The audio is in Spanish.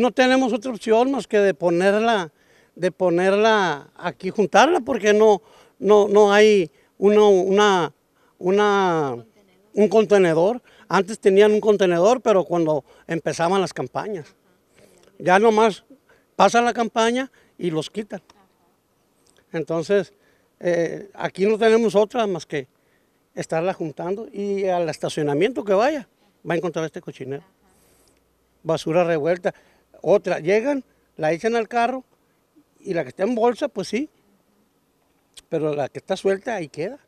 no tenemos otra opción más que de ponerla, de ponerla aquí, juntarla, porque no, no, hay una, un contenedor. Antes tenían un contenedor, pero cuando empezaban las campañas. Ya nomás pasa la campaña y los quitan. Entonces, eh, aquí no tenemos otra más que estarla juntando y al estacionamiento que vaya, va a encontrar este cochinero. Basura revuelta. Otra, llegan, la echan al carro y la que está en bolsa, pues sí, pero la que está suelta ahí queda.